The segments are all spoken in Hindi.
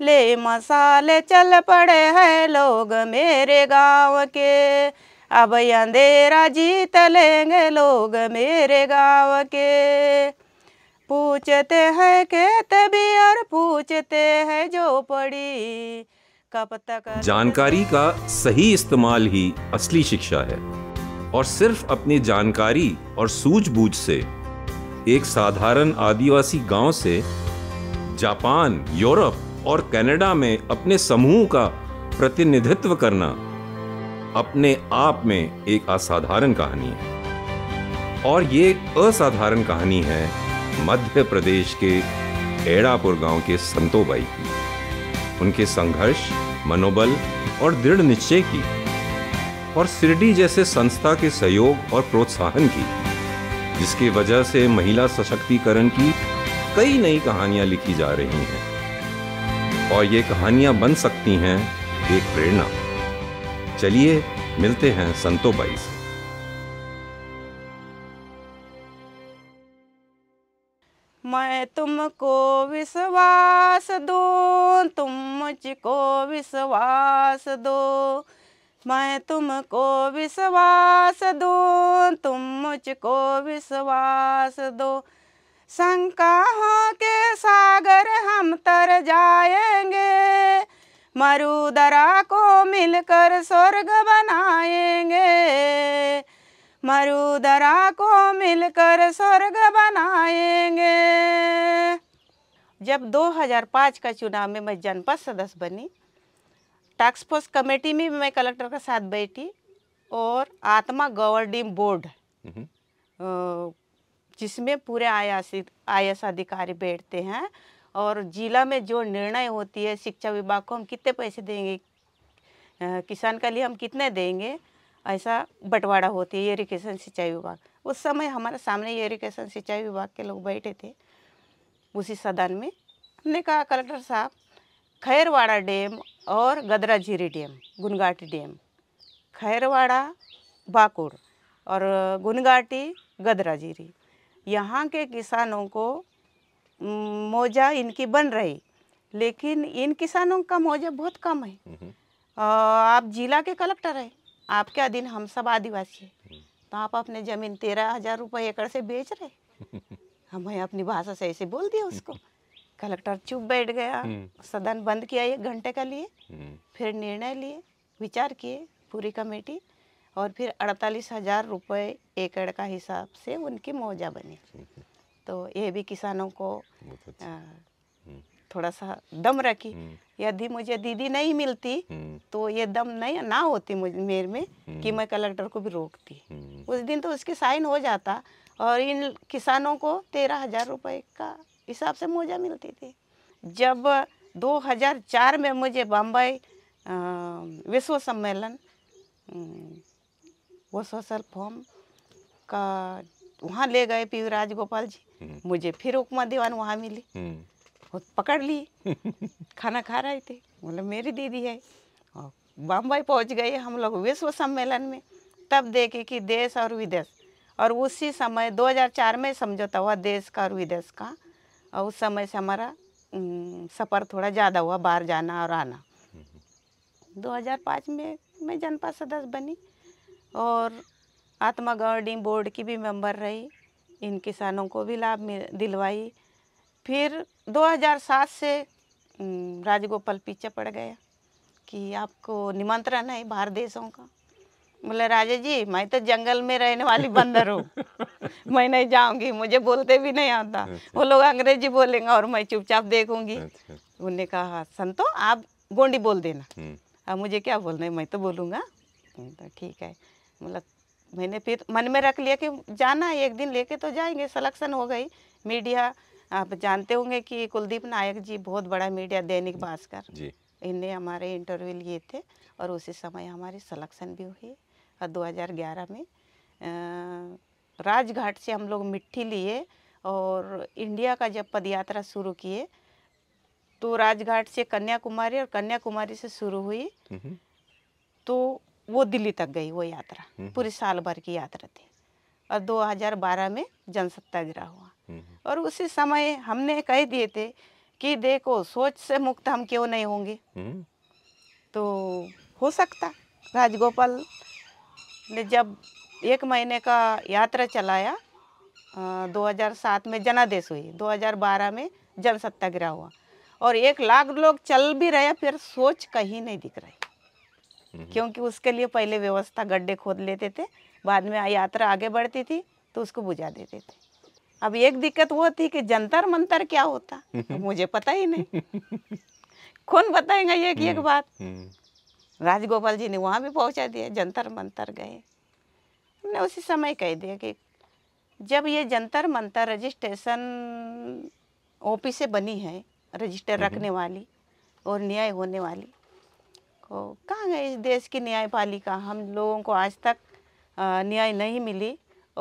ले मसाले चल पड़े हैं लोग मेरे गांव के अब अंधेरा जीत लेंगे लोग मेरे गांव के पूछते हैं खेत भी और पूछते हैं जो पड़ी कब तक जानकारी का सही इस्तेमाल ही असली शिक्षा है और सिर्फ अपनी जानकारी और सूझबूझ से एक साधारण आदिवासी गांव से जापान यूरोप और कनाडा में अपने समूह का प्रतिनिधित्व करना अपने आप में एक असाधारण कहानी है और ये असाधारण कहानी है मध्य प्रदेश के एड़ापुर गांव के संतोबाई की उनके संघर्ष मनोबल और दृढ़ निश्चय की और सिरडी जैसे संस्था के सहयोग और प्रोत्साहन की जिसकी वजह से महिला सशक्तिकरण की कई नई कहानियां लिखी जा रही हैं और ये कहानियां बन सकती हैं एक प्रेरणा चलिए मिलते हैं संतो बाई से मैं तुमको विश्वास दो तुम मुझको विश्वास दो मैं तुमको विश्वास दो तुम मुझको विश्वास दो हो के सागर हम तर जाएंगे मरुदरा को मिलकर स्वर्ग बनाएंगे मरुदरा को मिलकर स्वर्ग बनाएंगे जब 2005 का चुनाव में मैं जनपद सदस्य बनी टास्क फोर्स कमेटी में भी मैं कलेक्टर के साथ बैठी और आत्मा गवर्निंग हम्म। बोर्ड जिसमें पूरे आई एस अधिकारी बैठते हैं और जिला में जो निर्णय होती है शिक्षा विभाग को हम कितने पैसे देंगे किसान के लिए हम कितने देंगे ऐसा बंटवारा होती है इरीगेशन सिंचाई विभाग उस समय हमारे सामने ये इरीगेशन सिंचाई विभाग के लोग बैठे थे उसी सदन में हमने कहा कलेक्टर साहब खैरवाड़ा डैम और गदरा झीरी डैम गुनगाटी डैम खैरवाड़ा बाकुड़ और गुनगाटी गदरा झीरी यहाँ के किसानों को मोजा इनकी बन रही लेकिन इन किसानों का मोजा बहुत कम है हम्म। आप जिला के कलेक्टर हैं आपके अधीन हम सब आदिवासी हैं हम्म। तो आप अपने ज़मीन तेरह हज़ार रुपये एकड़ से बेच रहे हमें अपनी भाषा से ऐसे बोल दिया उसको कलेक्टर चुप बैठ गया हम्म। सदन बंद किया एक घंटे का लिए फिर निर्णय लिए विचार किए पूरी कमेटी और फिर अड़तालीस हज़ार रुपये एकड़ का हिसाब से उनकी मुआवजा बनी तो ये भी किसानों को अच्छा। हाँ, हम्म। थोड़ा सा दम रखी हम्म। यदि मुझे दीदी नहीं मिलती हम्म। तो ये दम नहीं ना होती मुझे मेरे में कि मैं कलेक्टर को भी रोकती उस दिन तो उसकी साइन हो जाता और इन किसानों को तेरह हजार रुपये का हिसाब से मुआवजा मिलती थी जब 2004 में मुझे बम्बई विश्व सम्मेलन वो सोशल फॉर्म का वहाँ ले गए पी राजगोपाल जी हम्म। मुझे फिर उपमा दीवान वहाँ मिली हम्म। वो पकड़ ली खाना खा रहे थे बोले मेरी दीदी है और बम्बई पहुँच गए हम लोग विश्व सम्मेलन में तब देखे कि देश और विदेश और उसी समय 2004 में समझौता हुआ देश का और विदेश का और उस समय से हमारा सफ़र थोड़ा ज़्यादा हुआ बाहर जाना और आना 2005 हम्म। में मैं जनपद सदस्य बनी और आत्मा गार्डिंग बोर्ड की भी मेंबर रही इन किसानों को भी लाभ दिलवाई फिर 2007 से राजगोपाल पीछे पड़ गया कि आपको निमंत्रण है बाहर देशों का बोले राजा जी मैं तो जंगल में रहने वाली बंदर हूँ मैं नहीं जाऊंगी मुझे बोलते भी नहीं आता अच्छा। वो लोग अंग्रेजी बोलेंगे और मैं चुपचाप देखूंगी अच्छा। उनने कहा संतो आप गोंडी बोल देना हम्म। अब मुझे क्या बोलना है मैं तो बोलूँगा तो ठीक है मतलब मैंने फिर मन में रख लिया कि जाना है एक दिन लेके तो जाएंगे सलेक्शन हो गई मीडिया आप जानते होंगे कि कुलदीप नायक जी बहुत बड़ा मीडिया दैनिक भास्कर जी इनने हमारे इंटरव्यू लिए थे और उसी समय हमारी सलेक्शन भी हुई और 2011 में राजघाट से हम लोग मिट्टी लिए और इंडिया का जब पदयात्रा शुरू किए तो राजघाट से कन्याकुमारी और कन्याकुमारी से शुरू हुई हम्म। तो वो दिल्ली तक गई वो यात्रा हम्म, हम्म। पूरी साल भर की यात्रा थी और 2012 में जनसत्ता गिरा हुआ हम्म, और उसी समय हमने कह दिए थे कि देखो सोच से मुक्त हम क्यों नहीं होंगे तो हो सकता राजगोपाल ने जब एक महीने का यात्रा चलाया 2007 में जनादेश हुई 2012 में जनसत्ता गिरा हुआ और एक लाख लोग चल भी रहे फिर सोच कहीं नहीं दिख रही हम्म। क्योंकि उसके लिए पहले व्यवस्था गड्ढे खोद लेते थे बाद में यात्रा आगे बढ़ती थी तो उसको बुझा देते थे अब एक दिक्कत वो थी कि जंतर मंतर क्या होता हम्म। मुझे पता ही नहीं कौन बताएगा एक एक हम्म। बात राजगोपाल जी ने वहाँ भी पहुँचा दिया जंतर मंतर गए हमने उसी समय कह दिया कि जब ये जंतर मंतर रजिस्ट्रेशन ओपी से बनी है रजिस्टर रखने वाली और न्याय होने वाली तो कहाँ गए इस देश की न्यायपालिका हम लोगों को आज तक न्याय नहीं मिली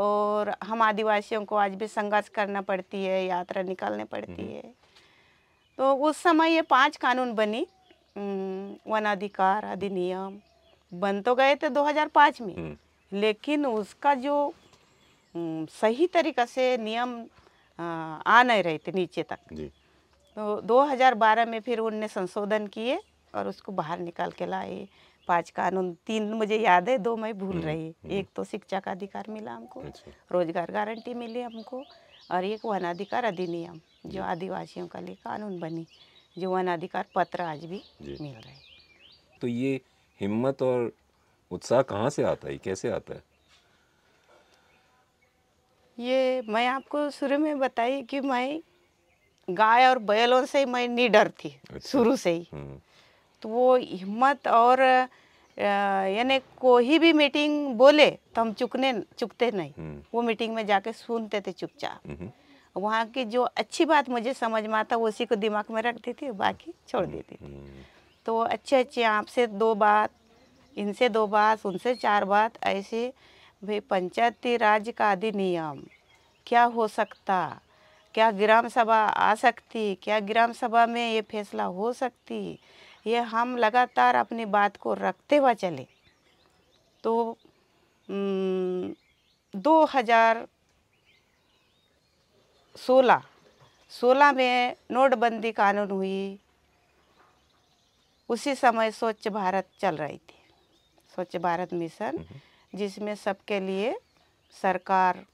और हम आदिवासियों को आज भी संघर्ष करना पड़ती है यात्रा निकालने पड़ती हम्म। है तो उस समय ये पांच कानून बनी वन अधिकार अधिनियम बन तो गए थे 2005 में हम्म। लेकिन उसका जो सही तरीक़ा से नियम आ नहीं रहे थे नीचे तक तो 2012 में फिर उनने संशोधन किए और उसको बाहर निकाल के लाए पांच कानून तीन मुझे याद है दो मैं भूल हम्म, रही हम्म। एक तो शिक्षा का अधिकार मिला हमको अच्छा। रोजगार गारंटी मिली हमको और एक वन अधिकार अधिनियम जो आदिवासियों का लिए कानून बनी जो वन अधिकार पत्र आज भी मिल रहे तो ये हिम्मत और उत्साह कहाँ से आता है कैसे आता है ये मैं आपको शुरू में बताई कि मैं गाय और बैलों से मैं निडर थी अच्छा। शुरू से ही हम्म। तो वो हिम्मत और यानी कोई भी मीटिंग बोले तो हम चुकने चुकते नहीं हम्म। वो मीटिंग में जाके सुनते थे चुपचाप हम्म। वहाँ की जो अच्छी बात मुझे समझ में आता उसी को दिमाग में रखती थी बाकी छोड़ हम्म, देती थी तो अच्छे अच्छे आपसे दो बात इनसे दो बात उनसे चार बात ऐसे भाई पंचायती राज का अधिनियम क्या हो सकता क्या ग्राम सभा आ सकती क्या ग्राम सभा में ये फैसला हो सकती ये हम लगातार अपनी बात को रखते हुए चले तो दो हज़ार सोलह सोलह में नोटबंदी कानून हुई उसी समय स्वच्छ भारत चल रही थी स्वच्छ भारत मिशन हम्म, हम्म। जिसमें सबके लिए सरकार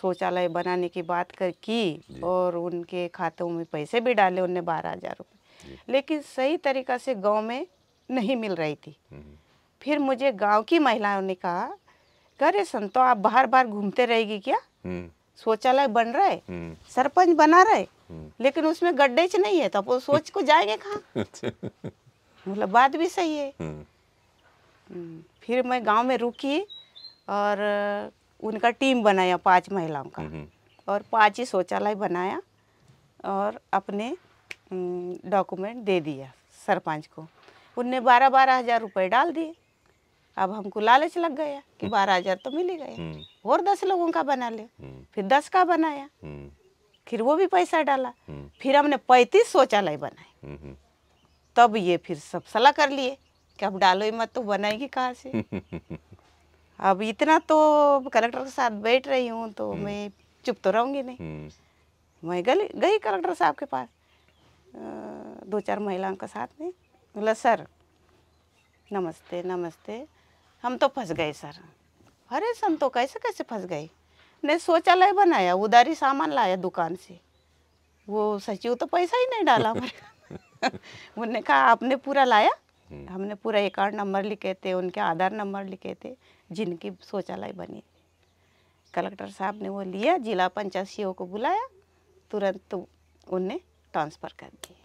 शौचालय बनाने की बात कर की और उनके खातों में पैसे भी डाले उनने बारह हज़ार रुपये लेकिन सही तरीका से गांव में नहीं मिल रही थी हम्म। फिर मुझे गांव की महिलाओं ने कहा अरे संतो आप बाहर बार घूमते रहेगी क्या हम्म। शौचालय बन रहे हम्म। सरपंच बना रहे लेकिन उसमें गड्ढे नहीं है तो आप सोच को जाएंगे कहाँ मतलब बात भी सही है फिर मैं गांव में रुकी और उनका टीम बनाया पांच महिलाओं का और पांच ही शौचालय बनाया और अपने डॉक्यूमेंट हम्म, दे दिया सरपंच को उनने बारह बारह हज़ार रुपये डाल दिए अब हमको लालच लग गया कि हम्म। बारह हज़ार तो मिल ही गया हम्म। और दस लोगों का बना ले फिर दस का बनाया फिर वो भी पैसा डाला फिर हमने पैंतीस शौचालय बनाए तब ये फिर सब सलाह कर लिए कि अब डालो ही मत तो बनाएगी कहाँ से अब इतना तो कलेक्टर के साथ बैठ रही हूँ तो मैं चुप तो रहूँगी नहीं मैं गली गई कलेक्टर साहब के पास दो चार महिलाओं के साथ में बोला सर नमस्ते नमस्ते हम तो फंस गए सर अरे सन तो कैसे कैसे फंस गए ने शौचालय बनाया उधारी सामान लाया दुकान से वो सचिव तो पैसा ही नहीं डाला उनने कहा आपने पूरा लाया हम्म। हमने पूरा अकाउंट नंबर लिखे थे उनके आधार नंबर लिखे थे जिनकी शौचालय बनी कलेक्टर साहब ने वो लिया जिला पंचायत सी को बुलाया तुरंत तो उनने ट्रांसफ़र कर दिए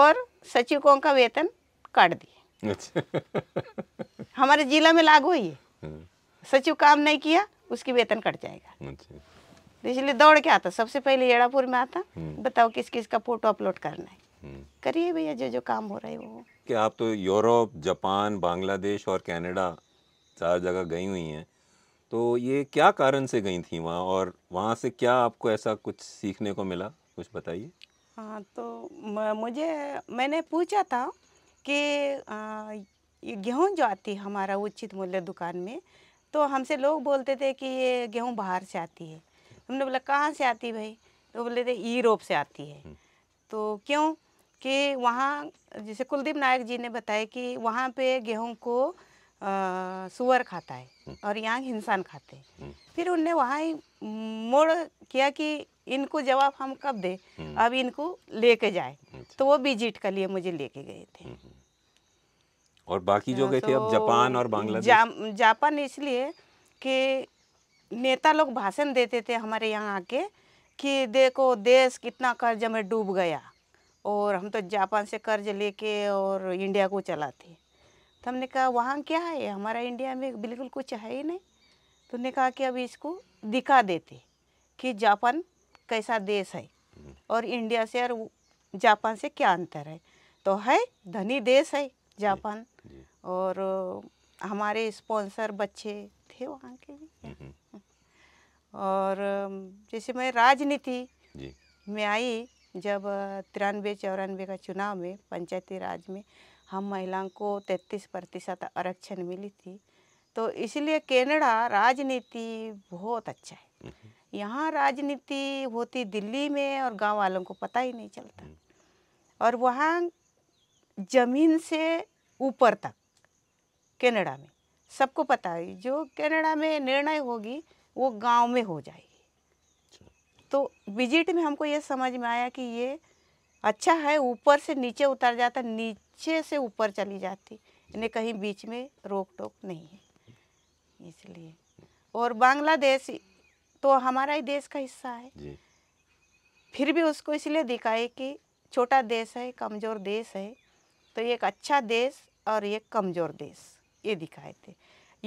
और सचिवों का वेतन काट दिए अच्छा। हमारे जिला में लागू है ये हम्म। सचिव काम नहीं किया उसकी वेतन कट जाएगा अच्छा। तो इसलिए दौड़ के आता सबसे पहले येड़ापुर में आता हम्म। बताओ किस किस का फोटो अपलोड करना है हम्म। करिए भैया जो जो काम हो रहा है वो कि आप तो यूरोप जापान बांग्लादेश और कनाडा चार जगह गई हुई हैं तो ये क्या कारण से गई थी वहाँ और वहाँ से क्या आपको ऐसा कुछ सीखने को मिला कुछ बताइए हाँ तो मुझे मैंने पूछा था कि गेहूँ जो आती है हमारा उचित मूल्य दुकान में तो हमसे लोग बोलते थे कि ये गेहूँ बाहर से आती है हमने बोला कहाँ से आती भाई तो बोले थे यूरोप से आती है हम्म। तो क्यों कि वहाँ जैसे कुलदीप नायक जी ने बताया कि वहाँ पे गेहूँ को सुअर खाता है हम्म। और यहाँ इंसान खाते हैं हम्म। फिर उनने वहाँ ही मोड़ किया कि इनको जवाब हम कब दे हम्म। अब इनको लेके जाए अच्छा। तो वो विजिट के लिए मुझे लेके गए थे और बाकी जो हाँ, गए थे अब तो जापान और बांग्लादेश जा, जापान इसलिए कि नेता लोग भाषण देते थे हमारे यहाँ आके कि देखो देश कितना कर्ज में डूब गया और हम तो जापान से कर्ज लेके और इंडिया को चलाते तो हमने कहा वहाँ क्या है हमारा इंडिया में बिल्कुल कुछ है ही नहीं तो उन्होंने कहा कि अभी इसको दिखा देते कि जापान कैसा देश है हम्म। और इंडिया से और जापान से क्या अंतर है तो है धनी देश है जापान और हमारे स्पॉन्सर बच्चे थे वहाँ के भी हम्म, हम्म। और जैसे मैं राजनीति में आई जब तिरानवे चौरानवे का चुनाव में पंचायती राज में हम महिलाओं को 33 प्रतिशत आरक्षण मिली थी तो इसलिए कनाडा राजनीति बहुत अच्छा है हम्म। यहाँ राजनीति होती दिल्ली में और गांव वालों को पता ही नहीं चलता हम्म। और वहाँ जमीन से ऊपर तक कनाडा में सबको पता है जो कनाडा में निर्णय होगी वो गांव में हो जाएगी अच्छा। तो विजिट में हमको ये समझ में आया कि ये अच्छा है ऊपर से नीचे उतर जाता नीचे से ऊपर चली जाती इन्हें कहीं बीच में रोक टोक नहीं है इसलिए और बांग्लादेश तो हमारा ही देश का हिस्सा है जी। फिर भी उसको इसलिए दिखाए कि छोटा देश है कमज़ोर देश है तो एक अच्छा देश और एक कमज़ोर देश ये दिखाए थे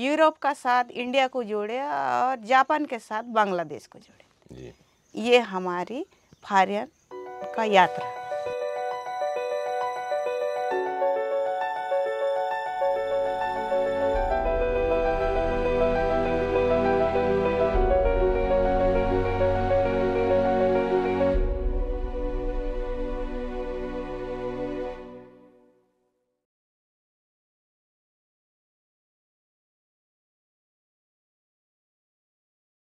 यूरोप का साथ इंडिया को जोड़े और जापान के साथ बांग्लादेश को जोड़े ये हमारी फारियन का यात्रा